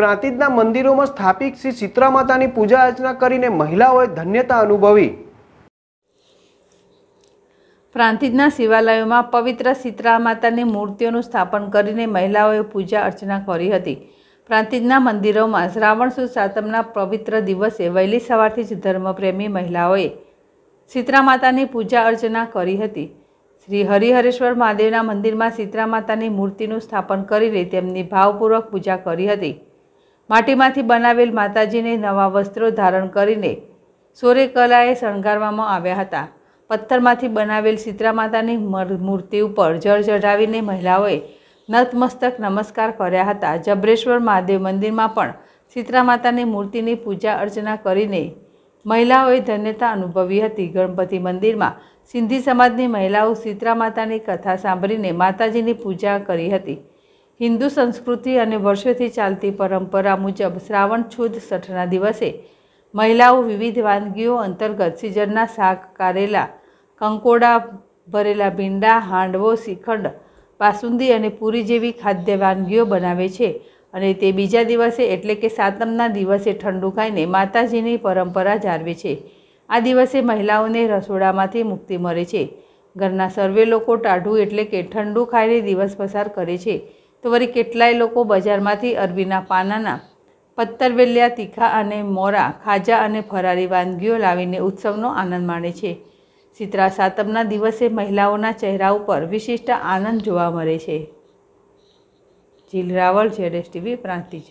પ્રાંતિજના મંદિરોમાં સ્થાપિત શ્રી શીતળા માતાની પૂજા અર્ચના કરીને મહિલાઓએ ધન્યતા અનુભવી પ્રાંતિજના શિવાલયોમાં પવિત્ર શીતળા માતાની મૂર્તિઓનું સ્થાપન કરીને મહિલાઓએ પૂજા અર્ચના કરી હતી પ્રાંતિજના મંદિરોમાં શ્રાવણ સુદ સાતમના પવિત્ર દિવસે વહેલી સવારથી જ ધર્મપ્રેમી મહિલાઓએ શીતળા માતાની પૂજા અર્ચના કરી હતી શ્રી હરિહરેશ્વર મહાદેવના મંદિરમાં શીતળા માતાની મૂર્તિનું સ્થાપન કરીને તેમની ભાવપૂર્વક પૂજા કરી હતી માટીમાંથી બનાવેલ માતાજીને નવા વસ્ત્રો ધારણ કરીને સૂર્યકલાએ શણગારવામાં આવ્યા હતા પથ્થરમાંથી બનાવેલ સીતરા માતાની મૂર્તિ ઉપર જળ ચઢાવીને મહિલાઓએ નતમસ્તક નમસ્કાર કર્યા હતા જબરેશ્વર મહાદેવ મંદિરમાં પણ સીતરા માતાની મૂર્તિની પૂજા અર્ચના કરીને મહિલાઓએ ધન્યતા અનુભવી હતી ગણપતિ મંદિરમાં સિંધી સમાજની મહિલાઓ સીતરા માતાની કથા સાંભળીને માતાજીની પૂજા કરી હતી હિન્દુ સંસ્કૃતિ અને વર્ષોથી ચાલતી પરંપરા મુજબ શ્રાવણ સુદ છઠના દિવસે મહિલાઓ વિવિધ વાનગીઓ અંતર્ગત સિઝનના શાક કારેલા કંકોડા ભરેલા ભીંડા હાંડવો શ્રીખંડ બાસુંદી અને પૂરી જેવી ખાદ્ય વાનગીઓ બનાવે છે અને તે બીજા દિવસે એટલે કે સાતમના દિવસે ઠંડુ ખાઈને માતાજીની પરંપરા જાળવે છે આ દિવસે મહિલાઓને રસોડામાંથી મુક્તિ મળે છે ઘરના સર્વે લોકો ટાઢું એટલે કે ઠંડુ ખાઈને દિવસ પસાર કરે છે તો વળી કેટલાય લોકો બજારમાંથી અરબીના પાનાના પત્તરવેલિયા તીખા અને મોરા ખાજા અને ફરારી વાનગીઓ લાવીને ઉત્સવનો આનંદ માણે છે શીતળા સાતમના દિવસે મહિલાઓના ચહેરા ઉપર વિશિષ્ટ આનંદ જોવા મળે છે Jeel Raval Z S TV Prantij